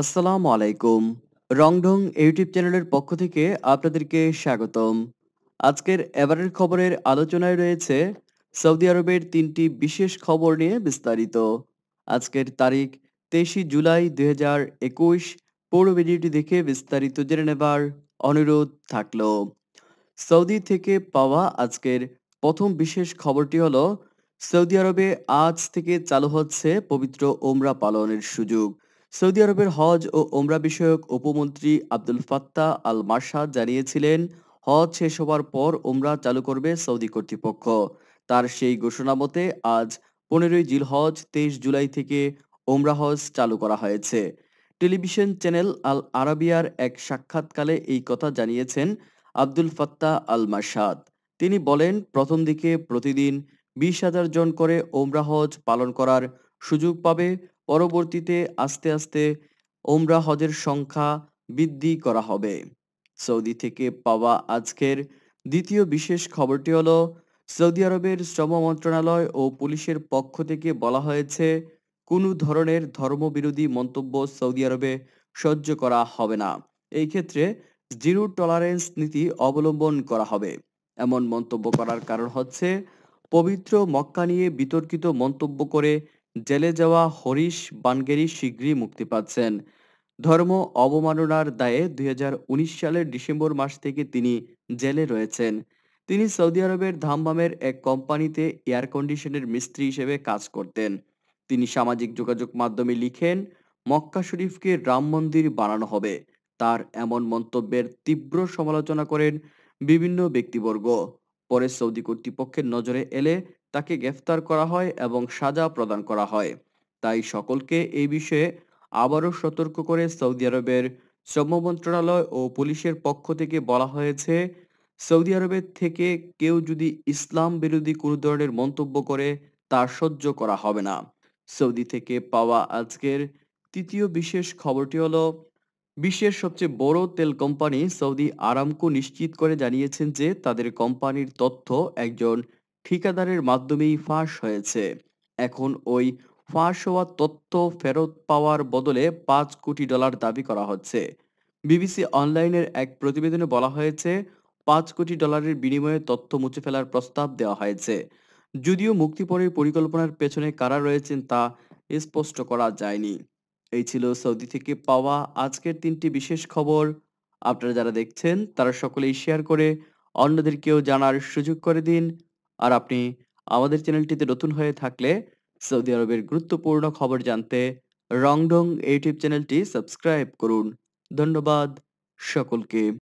আসসালামু আলাইকুম রংঢং ইউটিউব চ্যানেলের পক্ষ থেকে আপনাদেরকে স্বাগতম আজকের এবারের খবরের আলোচনায় রয়েছে সৌদি আরবের তিনটি বিশেষ খবর নিয়ে বিস্তারিত আজকের তারিখ তেইশে জুলাই দুই হাজার একুশ পুরো ভিডিওটি দেখে বিস্তারিত জেনে নেবার অনুরোধ থাকল সৌদি থেকে পাওয়া আজকের প্রথম বিশেষ খবরটি হল সৌদি আরবে আজ থেকে চালু হচ্ছে পবিত্র ওমরা পালনের সুযোগ সৌদি আরবের হজ ও ওমরা বিষয়ক উপমন্ত্রী আব্দুল ফাত্তা আল মার্শাদ জানিয়েছিলেন হজ শেষ হওয়ার পর ওমরা চালু করবে সৌদি কর্তৃপক্ষ তার সেই ঘোষণা মতে আজ পনেরোই জিল হজ তেইশ জুলাই থেকে ওমরা হজ চালু করা হয়েছে টেলিভিশন চ্যানেল আল আরাবিয়ার এক সাক্ষাৎকালে এই কথা জানিয়েছেন আব্দুল ফাত্তা আল মার্শাদ তিনি বলেন প্রথম দিকে প্রতিদিন বিশ হাজার জন করে ওমরা হজ পালন করার সুযোগ পাবে পরবর্তীতে আস্তে আস্তে ওমরা হজের সংখ্যা বৃদ্ধি করা হবে সৌদি থেকে পাওয়া আজকের দ্বিতীয় বিশেষ খবরটি হলো সৌদি আরবের শ্রম মন্ত্রণালয় ও পুলিশের পক্ষ থেকে বলা হয়েছে কোনো ধরনের ধর্মবিরোধী মন্তব্য সৌদি আরবে সহ্য করা হবে না এই ক্ষেত্রে জিরো টলারেন্স নীতি অবলম্বন করা হবে এমন মন্তব্য করার কারণ হচ্ছে পবিত্র মক্কা নিয়ে বিতর্কিত মন্তব্য করে জেলে যাওয়া হরিশ বানগেরি শীঘ্রই মুক্তি পাচ্ছেন ধর্ম অবমাননার দায়ে দুই সালের ডিসেম্বর মাস থেকে তিনি জেলে রয়েছেন তিনি সৌদি আরবের ধামবামের এক কোম্পানিতে এয়ার কন্ডিশনের মিস্ত্রি হিসেবে কাজ করতেন তিনি সামাজিক যোগাযোগ মাধ্যমে লিখেন মক্কা শরীফকে রাম মন্দির বানানো হবে তার এমন মন্তব্যের তীব্র সমালোচনা করেন বিভিন্ন ব্যক্তিবর্গ পরে সৌদি কর্তৃপক্ষের নজরে এলে তাকে গ্রেফতার করা হয় এবং সাজা প্রদান করা হয় তাই সকলকে এই বিষয়ে আবারও সতর্ক করে সৌদি আরবের শ্রম মন্ত্রণালয় ও পুলিশের পক্ষ থেকে বলা হয়েছে সৌদি আরবের থেকে কেউ যদি ইসলাম বিরোধী কোনো ধরনের মন্তব্য করে তা সহ্য করা হবে না সৌদি থেকে পাওয়া আজকের তৃতীয় বিশেষ খবরটি হলো বিশ্বের সবচেয়ে বড় তেল কোম্পানি সৌদি আরামকো নিশ্চিত করে জানিয়েছেন যে তাদের কোম্পানির তথ্য একজন ঠিকাদারের মাধ্যমেই ফাঁস হয়েছে এখন ওই ফাঁস হওয়া তথ্য ফেরত পাওয়ার বদলে পাঁচ কোটি ডলার দাবি করা হচ্ছে বিবিসি অনলাইনের এক প্রতিবেদনে বলা হয়েছে পাঁচ কোটি ডলারের বিনিময়ে তথ্য মুছে ফেলার প্রস্তাব দেওয়া হয়েছে যদিও মুক্তিপরের পরিকল্পনার পেছনে কারা রয়েছেন তা স্পষ্ট করা যায়নি এই ছিল সৌদি থেকে পাওয়া আজকের তিনটি বিশেষ খবর আপনারা যারা দেখছেন তারা সকলেই শেয়ার করে অন্যদেরকেও জানার সুযোগ করে দিন আর আপনি আমাদের চ্যানেলটিতে নতুন হয়ে থাকলে সৌদি আরবের গুরুত্বপূর্ণ খবর জানতে রংডং ইউটিউব চ্যানেলটি সাবস্ক্রাইব করুন ধন্যবাদ সকলকে